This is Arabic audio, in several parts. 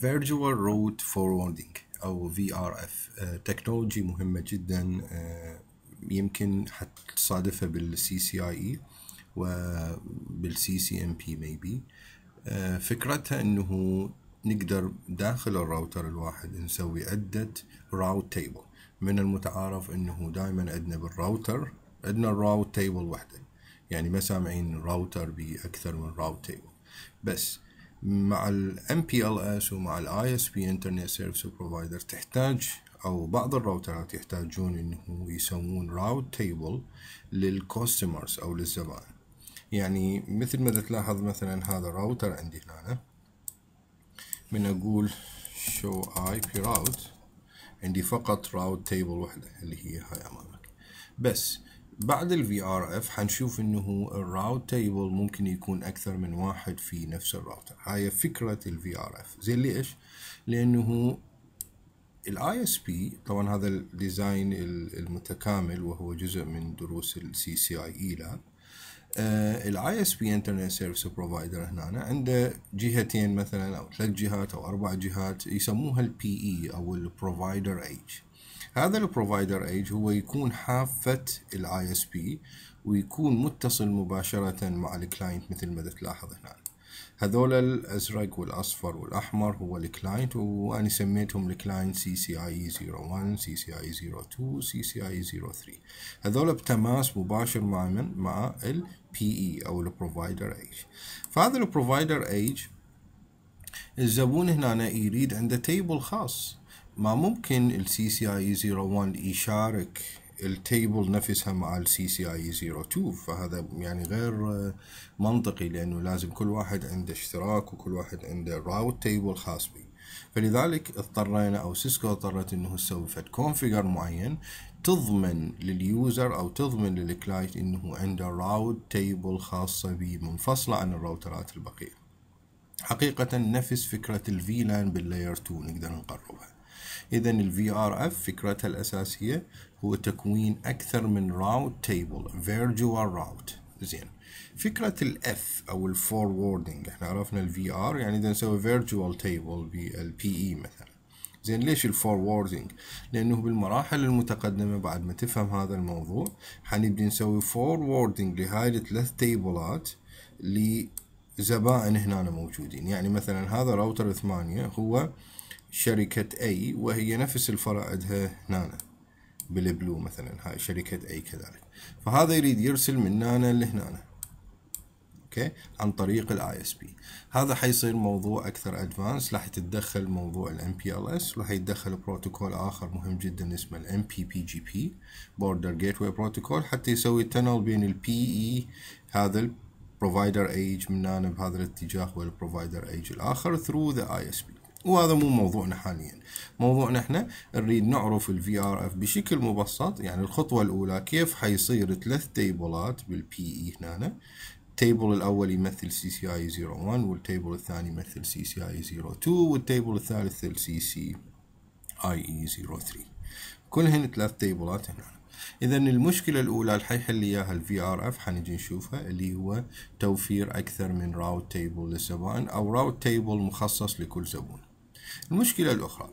فيرجوال رود فوروردنج او في ار اف تكنولوجي مهمه جدا uh, يمكن حتصادفها بالسي سي اي اي وبالسي سي ام بي ميبي فكرتها انه نقدر داخل الراوتر الواحد نسوي عدة راوت تيبل من المتعارف انه دائما عندنا بالراوتر عندنا الراوت تيبل وحده يعني ما سامعين راوتر باكثر من راوت تيبل بس مع الام بي ال اس ومع الاي اس بي انترنت سيرفيس بروفايدر تحتاج او بعض الراوترات يحتاجون انه يسوون راوت تيبل للكوستمرز او للزبائن يعني مثل ما تلاحظ مثلا هذا الراوتر عندي هنا من اقول شو اي بي عندي فقط راوت تيبل وحده اللي هي هاي امامك بس بعد ال VRF حنشوف انه الراوت تيبل ممكن يكون اكثر من واحد في نفس الراوتر هاي فكرة ال VRF زين ليش لانه الاي اس بي طبعا هذا الديزاين المتكامل وهو جزء من دروس السي سي اي اي لاب الاي اس بي انترنت سيرفيس بروفايدر هنا عنده جهتين مثلا او ثلاث جهات او اربع جهات يسموها البي اي e او البروفايدر ايج هذا البروفايدر ايج هو يكون حافة الاي اس بي ويكون متصل مباشرة مع الكلاينت مثل ما تلاحظ هنا هذول الازرق والاصفر والاحمر هو الكلاينت وانا سميتهم الكلاينت سي سي اي 01 سي سي اي 02 سي سي اي 03 هذول بتماس مباشر مع من مع البي اي e او البروفايدر ايج فهذا البروفايدر ايج الزبون هنا يريد عنده تيبل خاص ما ممكن السي سي اي 01 يشارك التيبل نفسها مع السي سي اي 02 فهذا يعني غير منطقي لانه لازم كل واحد عنده اشتراك وكل واحد عنده راوت تيبل خاص به فلذلك اضطرينا او سيسكو اضطرت انه تسوي فد كونفيجر معين تضمن لليوزر او تضمن للكلاينت انه عنده راوت تيبل خاصه به منفصله عن الراوترات البقيه حقيقه نفس فكره الفيلان باللاير 2 نقدر نقربها إذا ال VRF فكرتها الأساسية هو تكوين أكثر من route table virtual route زين فكرة F او Forwarding احنا عرفنا ال VR يعني اذا نسوي فيرتشوال تيبل بالبي PE مثلا زين ليش Forwarding؟ لانه بالمراحل المتقدمة بعد ما تفهم هذا الموضوع حنبدي نسوي Forwarding لهاي الثلاث تيبلات لزبائن هنا موجودين يعني مثلا هذا راوتر ثمانية هو شركة أي وهي نفس الفرع عندها هنا بالبلو مثلا هاي شركة أي كذلك فهذا يريد يرسل من هنا لهنا اوكي عن طريق الاي اس بي هذا حيصير موضوع اكثر ادفانس راح تتدخل موضوع الام بي ال اس راح يتدخل بروتوكول اخر مهم جدا اسمه الام بي بي جي بي بوردر جيت واي بروتوكول حتى يسوي تنل بين البي اي e، هذا البروفايدر ايج من هنا بهذا الاتجاه والبروفايدر ايج الاخر ثرو ذا اي اس بي وهذا مو موضوعنا حاليا موضوعنا احنا نريد نعرف الفي ار اف بشكل مبسط يعني الخطوه الاولى كيف حيصير ثلاث تيبلات بالبي اي هنا التيبل الاول يمثل سي سي اي 01 والتيبل الثاني يمثل سي سي اي 02 والتيبل الثالث سي سي اي اي 03 كلهن ثلاث تيبلات هنا اذا المشكله الاولى اللي حيحل اياها الفي ار اف حنجي نشوفها اللي هو توفير اكثر من راوت تيبل للزبائن او راوت تيبل مخصص لكل زبون المشكلة الأخرى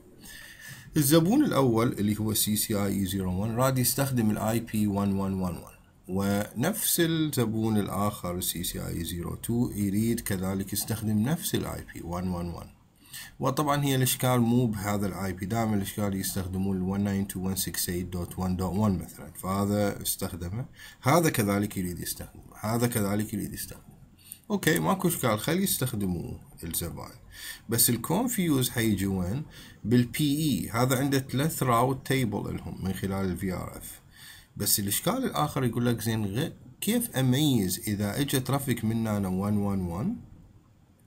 الزبون الأول اللي هو CCIE01 راد يستخدم الاي بي 1111 ونفس الزبون الآخر ccie سي اي 02 يريد كذلك يستخدم نفس الاي بي 111 وطبعا هي الإشكال مو بهذا الاي بي دائما الإشكال يستخدمون ال 192.168.1.1 مثلا فهذا استخدمه هذا كذلك يريد يستخدمه هذا كذلك يريد يستخدمه أوكي ماكو إشكال خلي يستخدموه الزبائن بس الكونفيوز حيجي وين بالبي اي e. هذا عنده ثلاث راوت تيبل لهم من خلال الفي ار اف بس الاشكال الاخر يقول لك زين كيف اميز اذا اجى ترافيك من هنا 111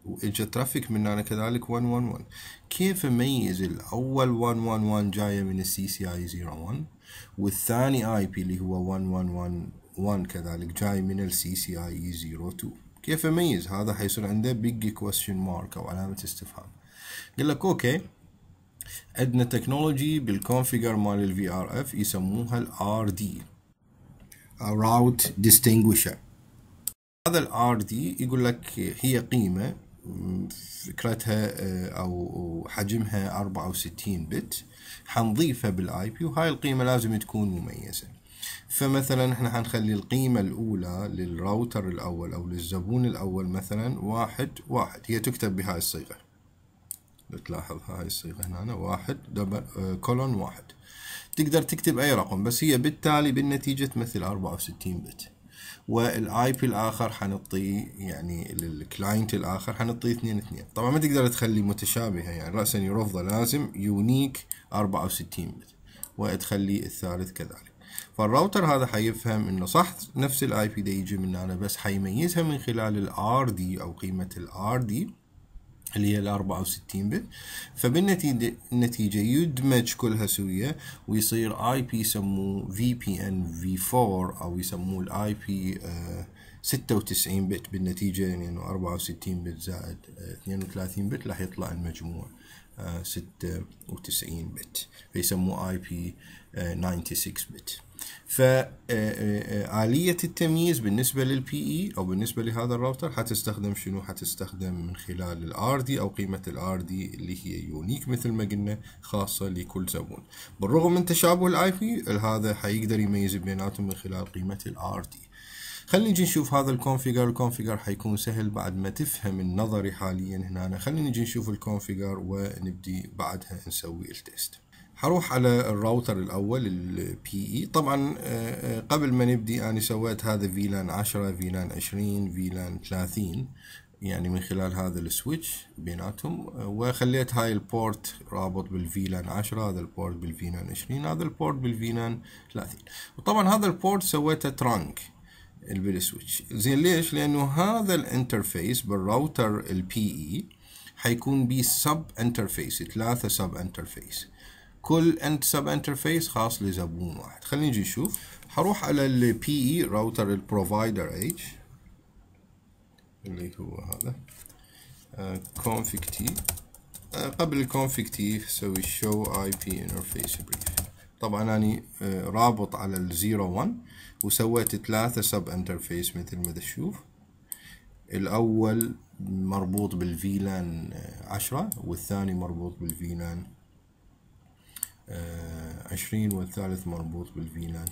واجى ترافيك من هنا كذلك 111 كيف اميز الاول 111 جايه من السي سي اي 01 والثاني اي بي اللي هو 1111 كذلك جاي من السي سي اي 02 كيف اميز هذا حيصير عنده بيج كويشن مارك او علامه استفهام قال لك اوكي عندنا تكنولوجي بالكونفيجر مال الفي ار اف يسموها الار دي راوت ديستنجوشر هذا الار دي يقول لك هي قيمه فكرتها آه، او حجمها 64 بت حنضيفها بالاي بي وهاي القيمه لازم تكون مميزه فمثلا احنا هنخلي القيمة الأولى للراوتر الأول أو للزبون الأول مثلا واحد واحد هي تكتب بهاي الصيغة تلاحظ هاي الصيغة هنا واحد دبل آه كولون واحد تقدر تكتب أي رقم بس هي بالتالي بالنتيجة تمثل 64 بت والاي بي الاخر حنعطيه يعني للكلاينت الاخر حنعطيه 2 2 طبعا ما تقدر تخلي متشابهه يعني راسا يرفضه لازم يونيك 64 بت وتخلي الثالث كذلك فالراوتر هذا حيفهم انه صح نفس الاي بي دي يجي من هنا بس حيميزها من خلال الار دي او قيمه الار دي اللي هي ال 64 بت فبالنتيجة يدمج كلها سوية ويصير اي بي يسموه في بي ان في 4 او يسموه الاي بي 96 بت بالنتيجة يعني انه 64 بت زائد 32 آه، بت راح يطلع المجموع 96 آه، بت فيسموه اي بي 96 بت فآلية آه، آه، آه، التمييز بالنسبة للبي اي او بالنسبة لهذا الراوتر حتستخدم شنو حتستخدم من خلال الار دي او قيمة الار دي اللي هي يونيك مثل ما قلنا خاصة لكل زبون بالرغم من تشابه الاي بي هذا حيقدر يميز بيناتهم من خلال قيمة الار دي خلينا نجي نشوف هذا الكونفيجر الكونفيجر حيكون سهل بعد ما تفهم النظري حاليا هنا خلينا نجي نشوف الكونفيجر ونبدي بعدها نسوي التست. هروح على الراوتر الأول البي اي e. طبعا آه، آه، قبل ما نبدي أنا سويت هذا فيلان عشرة فيلان عشرين فيلان ثلاثين يعني من خلال هذا السويتش بيناتهم وخليت هاي البورت رابط بالفيلان عشرة هذا البورت بالفيلان عشرين هذا البورت بالفيلان ثلاثين وطبعا هذا البورت سويته ترانك بالسويتش زين ليش لانه هذا الانترفيس بالراوتر البي اي e حيكون بيه سب انترفيس ثلاثة سب انترفيس كل انت سب انترفيس خاص لزبون واحد خلينا نجي نشوف حروح على البي اي راوتر البروفايدر اتش اللي هو هذا كونفكتي آه، آه، قبل الكونفكتي سوي اسوي شو اي بي انترفيس بريف طبعا اني آه، رابط على ال ال01 وسويت ثلاثة سب انترفيس مثل ما تشوف الاول مربوط بالفيلان 10 والثاني مربوط بالفيلان 20 والثالث مربوط بالفي لان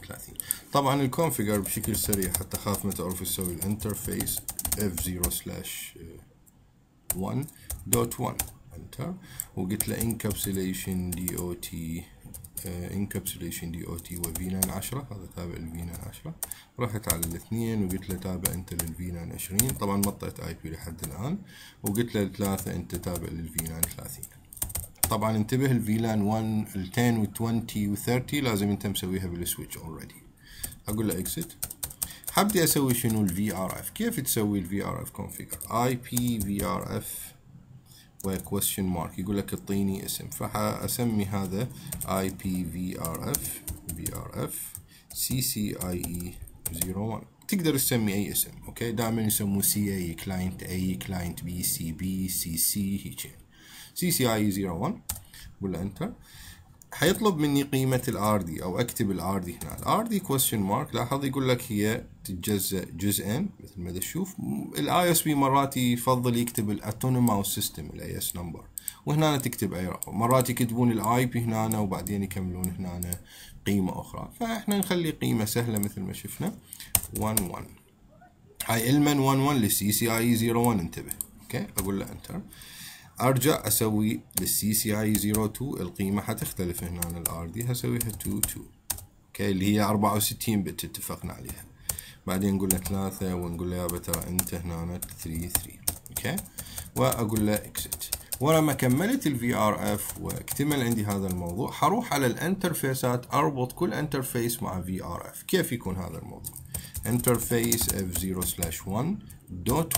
طبعا الكونفيجر بشكل سريع حتى خاف ما تعرف تسوي الانترفيس f 0 11 1 دوت 1 انتر وقلت له انكابسوليشن دي او تي انكابسوليشن دي او تي وفينان 10 هذا تابع للفينان 10 رحت على الاثنين وقلت له تابع انت للفينان 20 طبعا مطيت اي بي لحد الان وقلت له الثلاثه انت تابع للفينان 30 طبعا انتبه الفيلان 1 ال 10 و 20 و 30 لازم انت مسويها بالسويتش اوريدي اقول له اكزت حبدي اسوي شنو الفي ار اف كيف تسوي الفي ار اف كونفيجر اي بي في ار اف وكويشن مارك يقول لك اعطيني اسم فاسمي هذا اي بي في ار اف في ار اف سي سي اي اي 01 تقدر تسمي اي اسم اوكي دائما يسموه سي اي كلاينت اي كلاينت بي سي بي سي سي هيك سي سي اي 01 ولا انتر حيطلب مني قيمة الار دي او اكتب الار دي هنا الار دي كويستشن مارك لاحظ يقول لك هي تتجزأ جزئين مثل ما تشوف الـ ISP مرات يفضل يكتب الـ Autonomous System الـ AS Number وهنا تكتب اي رقم مرات يكتبون الـ IP هنا وبعدين يكملون هنا قيمة اخرى فاحنا نخلي قيمة سهلة مثل ما شفنا 11 هاي المن 11 للسي سي اي 01 انتبه اوكي اقول له انتر ارجع اسوي للسي سي هاي 02 القيمه حتختلف هنا عن الار دي هسويها 2 2 اوكي اللي هي 64 بت اتفقنا عليها بعدين نقول له 3 ونقول له يابا ترى انت هنا 3 3 اوكي واقول له اكزت ولما كملت الفي ار اف واكتمل عندي هذا الموضوع حروح على الانترفيسات اربط كل انترفيس مع في ار اف كيف يكون هذا الموضوع interface f0 slash 1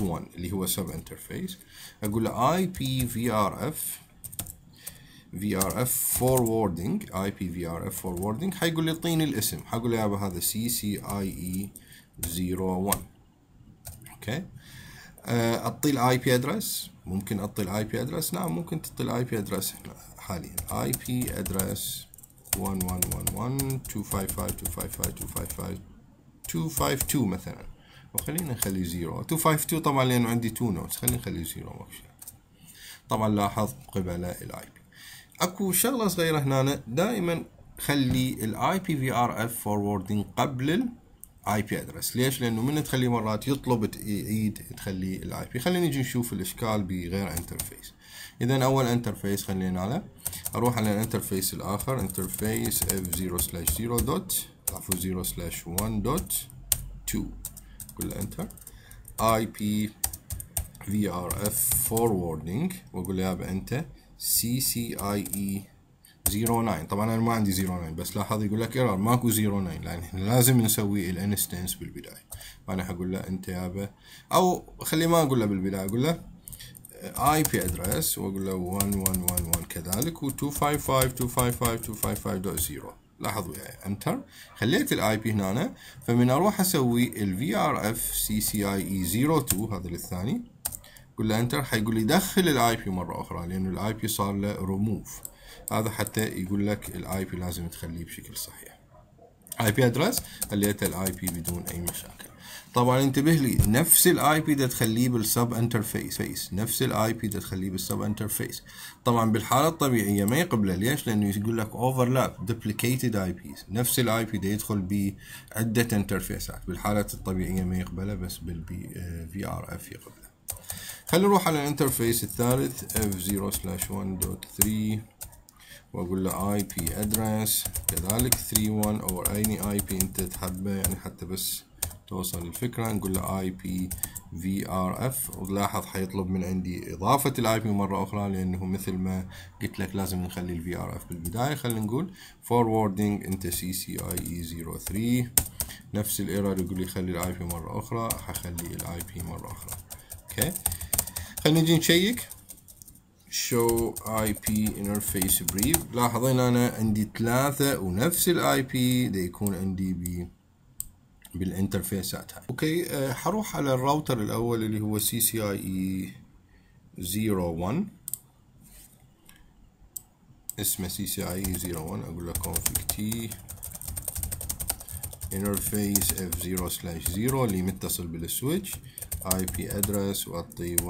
1 اللي هو سب انترفيس اقول له اي بي في ار اف اي بي حيقول لي اعطيني الاسم حقول له يابا هذا ccie 01 اوكي اعطي الاي بي ادرس ممكن اعطي الاي بي ادرس نعم ممكن تعطي الاي بي ادرس هنا حاليا اي بي ادرس 1111 255 255 255 252 مثلا وخلينا نخلي زيرو 252 طبعا لأنه عندي 2 نوتس خلينا نخلي زيرو ماكو طبعا لاحظ قبل الاي بي اكو شغله صغيره هنا دائما خلي الاي بي في ار اف فوروردين قبل الاي بي ادرس ليش لانه من تخلي مرات يطلب تعيد تخلي الاي بي خلينا نجي نشوف الاشكال بغير انترفيس اذا اول انترفيس خلينا له اروح على الانترفيس الاخر انترفيس f0/0 دوت عفوا 0 سلاش 1 دوت 2 كل انتر اي بي في ار اف فوروردنج واقول لها انت سي سي اي اي 09 طبعا انا ما عندي 09 بس لاحظ يقول لك ايرور ماكو 09 لان احنا لازم نسوي الانستنس بالبدايه فانا حقول له انت يابا او خلي ما اقول له بالبدايه اقول له اي بي ادريس واقول له 1111 كذلك و 255 255 255.0 لاحظ وياي انتر خليت الاي بي هنا فمن اروح اسوي الفي ار اف سي سي اي اي 02 هذا للثاني قول له انتر حيقول لي دخل الاي بي مره اخرى لانه الاي بي صار له ريموف هذا حتى يقول لك الاي بي لازم تخليه بشكل صحيح اي بي ادرس خليته الاي بي بدون اي مشاكل طبعا انتبه لي نفس الاي بي ده تخليه بالسب انترفيس نفس الاي بي ده تخليه بالسب انترفيس طبعا بالحاله الطبيعيه ما يقبله ليش؟ لانه يقول لك اوفرلاب دوبليكيتد اي بيز نفس الاي بي ده يدخل بعده انترفيسات بالحاله الطبيعيه ما يقبله بس بالبي في ار اف يقبله خلينا نروح على الانترفيس الثالث f0 1.3 واقول له اي بي ادرس كذلك 31 اور اي بي انت تحبه يعني حتى بس توصل الفكرة نقول له اي بي في ار اف ولاحظ حيطلب من عندي اضافة الاي بي مرة اخرى لانه مثل ما قلت لك لازم نخلي الفي ار اف بالبداية خلينا نقول forwarding انت سي سي اي اي 03 نفس الايرور يقول لي خلي الاي بي مرة اخرى حخلي الاي بي مرة اخرى اوكي خلينا نجي نشيك show IP interface brief لاحظين انا عندي ثلاثة ونفس الاي بي يكون عندي ب بالانترفيساتها اوكي آه، حروح على الراوتر الاول اللي هو سي سي اي اي 01 اسمه سي سي اي اي 01 اقول له config t interface f0 slash 0 اللي متصل بالسويتش اي بي ادرس واعطي 111.2.255.255.255.0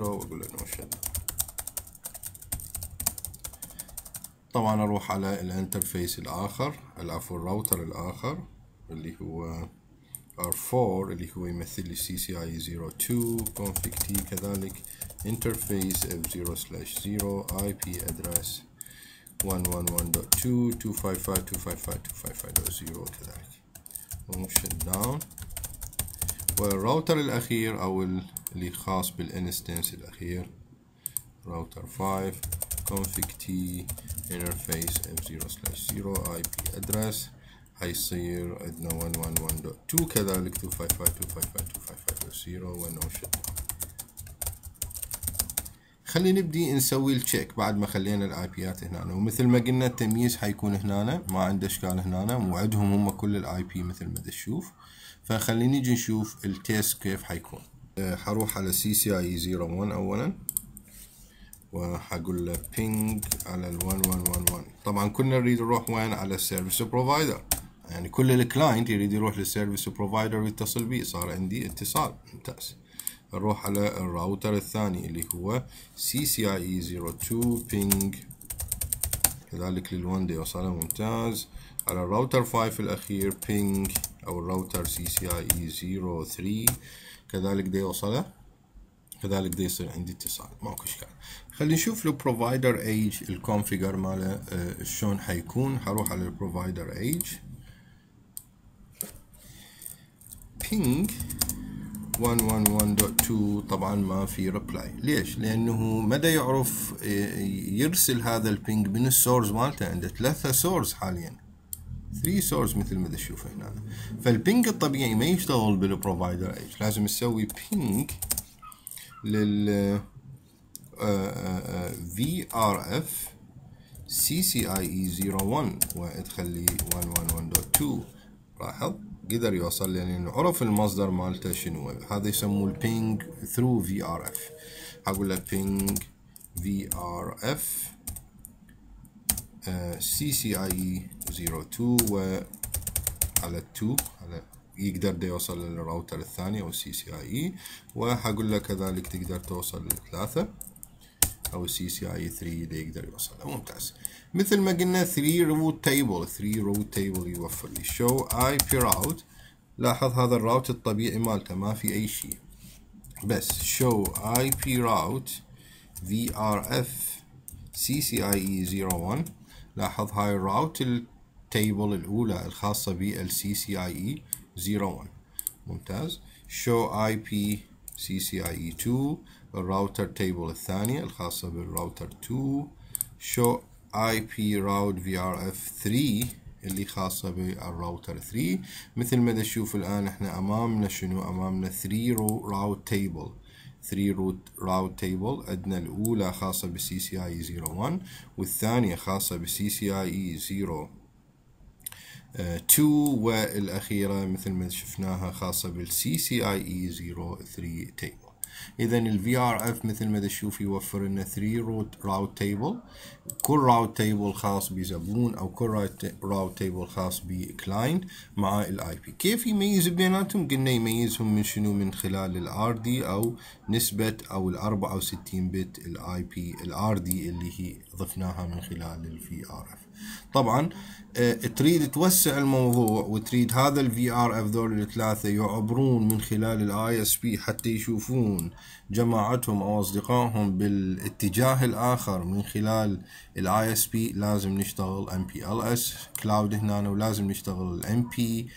واقول له نو شت طبعا اروح على الانترفيس الاخر العفو الراوتر الاخر اللي هو R4 اللي هو يمثل لي CCI02 config T كذلك interface F0 0 IP address 111.2.255.255.255.0 كذلك و shut down والراوتر الأخير أو اللي خاص بالانستنس الأخير راوتر 5 config t interface f0 slash 0 ip address حيصير عندنا 111.2 كذلك 255.255.255.0 ونوشت خلي نبدي نسوي التشيك بعد ما خلينا الايبيات هنا ومثل ما قلنا التمييز حيكون هنا ما عنده اشكال هنا وعدهم هم كل الاي بي مثل ما تشوف فخلينا نجي نشوف التيست كيف حيكون أه، حروح على سي سي اي 01 اولا وهقول له بينج على ال 1111 طبعا كنا نريد نروح وين على السيرفيس بروفايدر يعني كل الكلاينت يريد يروح للسيرفيس بروفايدر ويتصل بي صار عندي اتصال ممتاز نروح على الراوتر الثاني اللي هو CCIE02 ping كذلك لل1 دي وصله ممتاز على الراوتر 5 الأخير ping أو الراوتر CCIE03 كذلك دي وصله كذلك دي يصير عندي اتصال ماكو اشكال خلينا نشوف لو provider age الكونفيجر ماله آه، شلون حيكون هروح على provider age ping 111.2 طبعا ما في ريبلاي ليش لانه مدى يعرف آه، يرسل هذا البينج من السورس مالته عنده ثلاثة سورس حاليا 3 سورس مثل ما تشوف هنا فالبينج الطبيعي ما يشتغل بالبروفايدر ايج لازم تسوي بينج لل آه، VRF CCIE 01 وادخل لي 111.2 لاحظ قدر يوصل لان يعني عرف المصدر مالته شنو هذا يسموه البينج ثرو في ار اف اقول له بينج في ار اف سي سي اي 02 و على 2 على يقدر ده يوصل للراوتر الثاني او سي سي اي e. وحقول له كذلك تقدر توصل لثلاثة او سي سي اي 3 اللي يقدر يوصلها ممتاز مثل ما قلنا 3 روت تيبل 3 روت تيبل يوفر لي شو اي بي راوت لاحظ هذا الراوت الطبيعي مالته ما في اي شيء بس شو اي بي راوت في ار اف سي سي اي اي 01 لاحظ هاي الراوت التيبل الاولى الخاصه ال سي سي اي اي 01 ممتاز show IP CCIE2 الراوتر تيبل الثانية الخاصة بالراوتر 2 show IP route VRF 3 اللي خاصة بالراوتر 3 مثل ما تشوف الآن احنا أمامنا شنو أمامنا 3 route table 3 route route table عندنا الأولى خاصة بالسي سي اي 01 والثانية خاصة بالسي سي اي 0 2 والأخيرة مثل ما شفناها خاصة بالسي سي اي اي 03 تيبل اذا ال VRF مثل ما تشوف يوفر لنا 3 راوت تيبل كل راوت تيبل خاص بزبون او كل راوت تيبل خاص بكلاينت مع الاي بي كيف يميز بيناتهم قلنا يميزهم من شنو من خلال ال RD او نسبه او ال 64 بت الاي بي ال RD اللي هي ضفناها من خلال ال VRF طبعا آه، تريد توسع الموضوع وتريد هذا الفي ار اف ذول الثلاثه يعبرون من خلال الاي اس بي حتى يشوفون جماعتهم او اصدقائهم بالاتجاه الاخر من خلال الاي اس بي لازم نشتغل ام بي ال اس كلاود هنا ولازم نشتغل الام بي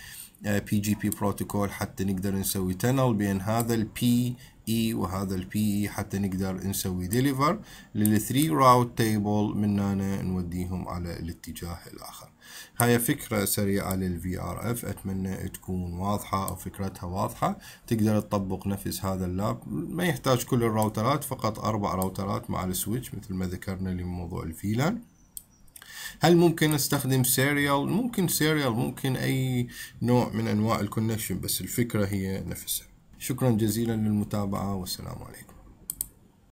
بي جي بي بروتوكول حتى نقدر نسوي تنل بين هذا البي اي e وهذا البي اي e حتى نقدر نسوي ديليفر 3 راوت تيبل من هنا نوديهم على الاتجاه الاخر هاي فكرة سريعة للفي ار اف اتمنى تكون واضحة او فكرتها واضحة تقدر تطبق نفس هذا اللاب ما يحتاج كل الراوترات فقط اربع راوترات مع السويتش مثل ما ذكرنا لموضوع الفيلان هل ممكن استخدم سيريال ممكن سيريال ممكن اي نوع من انواع الكونكشن بس الفكرة هي نفسها شكرا جزيلا للمتابعة والسلام عليكم